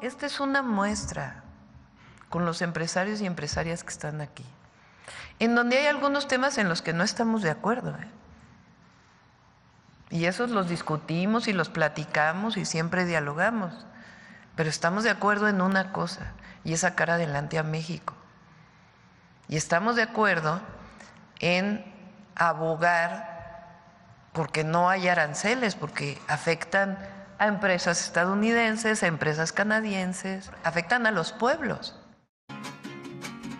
esta es una muestra con los empresarios y empresarias que están aquí, en donde hay algunos temas en los que no estamos de acuerdo. ¿eh? Y esos los discutimos y los platicamos y siempre dialogamos, pero estamos de acuerdo en una cosa, y es sacar adelante a México. Y estamos de acuerdo en abogar porque no hay aranceles, porque afectan a empresas estadounidenses, a empresas canadienses, afectan a los pueblos.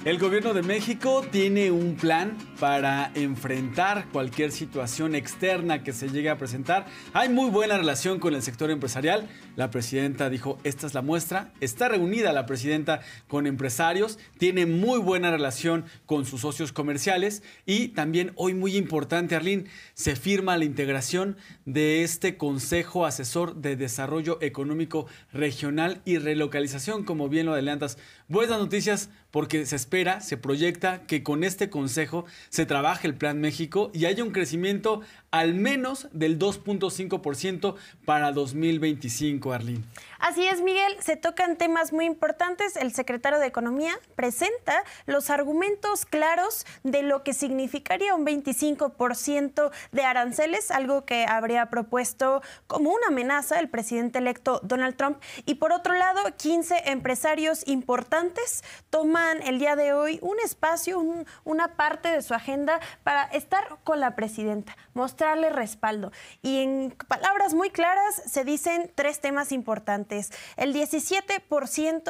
El gobierno de México tiene un plan para enfrentar cualquier situación externa que se llegue a presentar. Hay muy buena relación con el sector empresarial. La presidenta dijo, esta es la muestra. Está reunida la presidenta con empresarios, tiene muy buena relación con sus socios comerciales y también hoy muy importante, Arlín, se firma la integración de este Consejo Asesor de Desarrollo Económico Regional y Relocalización, como bien lo adelantas. Buenas noticias porque se espera, se proyecta que con este consejo se trabaja el Plan México y haya un crecimiento al menos del 2.5% para 2025, Arlín. Así es, Miguel, se tocan temas muy importantes. El secretario de Economía presenta los argumentos claros de lo que significaría un 25% de aranceles, algo que habría propuesto como una amenaza el presidente electo Donald Trump. Y por otro lado, 15 empresarios importantes toman el día de hoy un espacio, una parte de su agenda para estar con la presidenta, mostrarle respaldo. Y en palabras muy claras se dicen tres temas importantes el 17%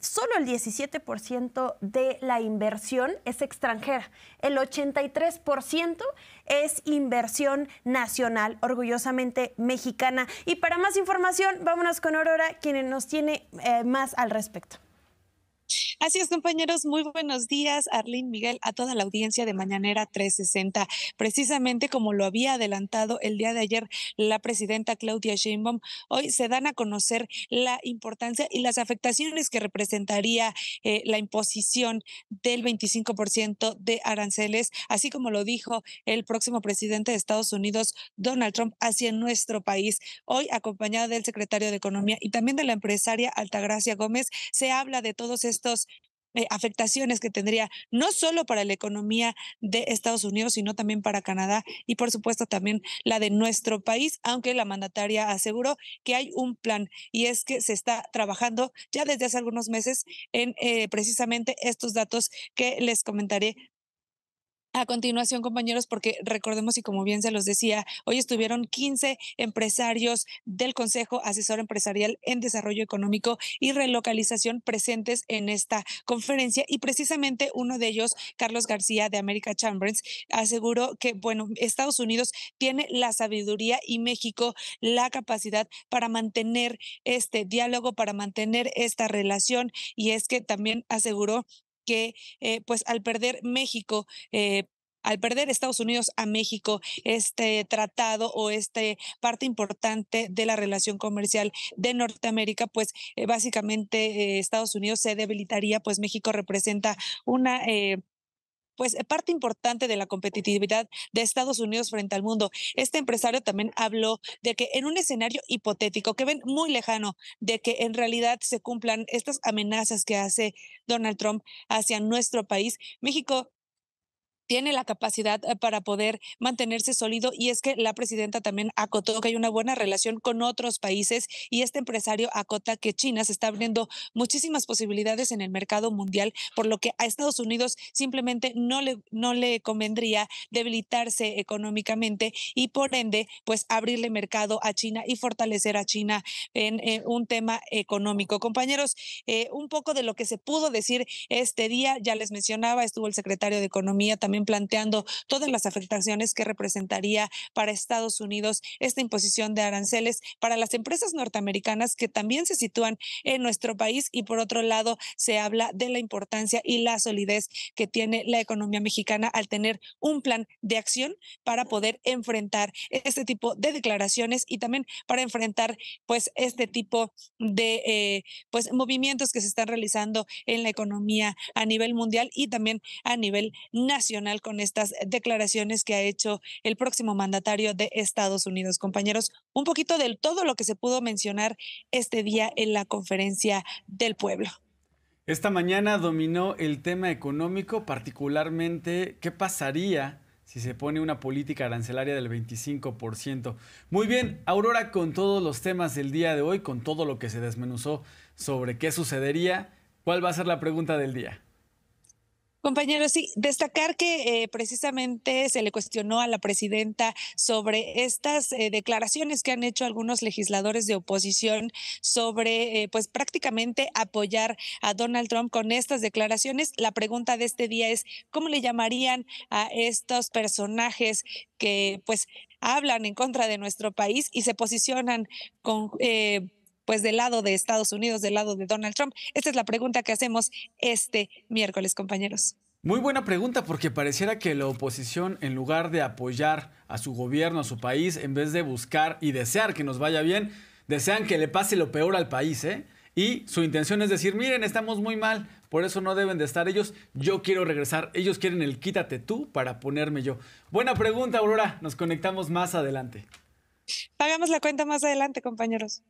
solo el 17% de la inversión es extranjera, el 83% es inversión nacional, orgullosamente mexicana. Y para más información, vámonos con Aurora, quien nos tiene eh, más al respecto. Así es, compañeros, muy buenos días, Arlene Miguel, a toda la audiencia de Mañanera 360. Precisamente como lo había adelantado el día de ayer la presidenta Claudia Sheinbaum, hoy se dan a conocer la importancia y las afectaciones que representaría eh, la imposición del 25% de aranceles, así como lo dijo el próximo presidente de Estados Unidos, Donald Trump, hacia nuestro país. Hoy, acompañada del secretario de Economía y también de la empresaria Altagracia Gómez, se habla de todos estos eh, afectaciones que tendría no solo para la economía de Estados Unidos, sino también para Canadá y por supuesto también la de nuestro país, aunque la mandataria aseguró que hay un plan y es que se está trabajando ya desde hace algunos meses en eh, precisamente estos datos que les comentaré a continuación, compañeros, porque recordemos y como bien se los decía, hoy estuvieron 15 empresarios del Consejo Asesor Empresarial en Desarrollo Económico y Relocalización presentes en esta conferencia y precisamente uno de ellos, Carlos García de América Chambers, aseguró que, bueno, Estados Unidos tiene la sabiduría y México la capacidad para mantener este diálogo, para mantener esta relación y es que también aseguró que eh, pues al perder México, eh, al perder Estados Unidos a México este tratado o esta parte importante de la relación comercial de Norteamérica, pues eh, básicamente Estados Unidos se debilitaría, pues México representa una pues eh, parte importante de la competitividad de Estados Unidos frente al mundo. Este empresario también habló de que en un escenario hipotético que ven muy lejano de que en realidad se cumplan estas amenazas que hace Donald Trump hacia nuestro país, México tiene la capacidad eh, para poder mantenerse sólido y es que la presidenta también acotó que hay una buena relación con otros países y este empresario acota que China se está abriendo muchísimas posibilidades en el mercado mundial, por lo que a Estados Unidos simplemente no le, no le convendría debilitarse económicamente y por ende pues abrirle mercado a China y fortalecer a China en, un tema económico. Compañeros, eh, un poco de lo que se pudo decir este día, ya les mencionaba, estuvo el secretario de Economía también planteando todas las afectaciones que representaría para Estados Unidos esta imposición de aranceles para las empresas norteamericanas que también se sitúan en nuestro país y por otro lado se habla de la importancia y la solidez que tiene la economía mexicana al tener un plan de acción para poder enfrentar este tipo de declaraciones y también para enfrentar pues este tipo de eh, pues movimientos que se están realizando en la economía a nivel mundial y también a nivel nacional con estas declaraciones que ha hecho el próximo mandatario de Estados Unidos. Compañeros, un poquito de todo lo que se pudo mencionar este día en la conferencia del pueblo. Esta mañana dominó el tema económico, particularmente qué pasaría si se pone una política arancelaria del 25%. Muy bien, Aurora, con todos los temas del día de hoy, con todo lo que se desmenuzó sobre qué sucedería, ¿cuál va a ser la pregunta del día? Compañeros, sí, destacar que eh, precisamente se le cuestionó a la presidenta sobre estas eh, declaraciones que han hecho algunos legisladores de oposición sobre, eh, pues prácticamente apoyar a Donald Trump con estas declaraciones. La pregunta de este día es, ¿cómo le llamarían a estos personajes que pues hablan en contra de nuestro país y se posicionan con pues del lado de Estados Unidos, del lado de Donald Trump? Esta es la pregunta que hacemos este miércoles, compañeros. Muy buena pregunta porque pareciera que la oposición en lugar de apoyar a su gobierno, a su país, en vez de buscar y desear que nos vaya bien, desean que le pase lo peor al país, ¿eh? Y su intención es decir, miren, estamos muy mal, por eso no deben de estar ellos, yo quiero regresar, ellos quieren el quítate tú para ponerme yo. Buena pregunta, Aurora, nos conectamos más adelante. Pagamos la cuenta más adelante, compañeros.